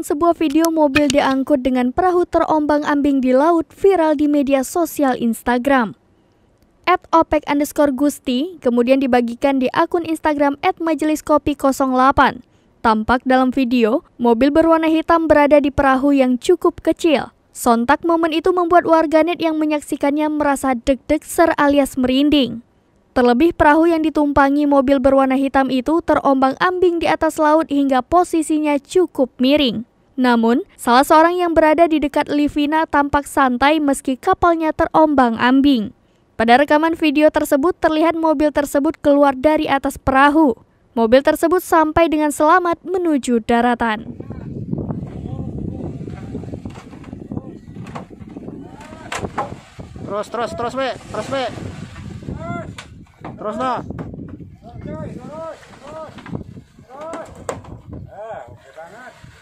Sebuah video mobil diangkut dengan perahu terombang-ambing di laut viral di media sosial Instagram. At OPEC underscore Gusti kemudian dibagikan di akun Instagram at Majelis 08. Tampak dalam video, mobil berwarna hitam berada di perahu yang cukup kecil. Sontak momen itu membuat warganet yang menyaksikannya merasa deg-deg ser alias merinding. Terlebih perahu yang ditumpangi mobil berwarna hitam itu terombang-ambing di atas laut hingga posisinya cukup miring. Namun, salah seorang yang berada di dekat Livina tampak santai meski kapalnya terombang-ambing. Pada rekaman video tersebut terlihat mobil tersebut keluar dari atas perahu. Mobil tersebut sampai dengan selamat menuju daratan. Terus, terus, terus, we, terus, we. Terus nak. Terus, terus, terus. Terus. Eh, oke banget.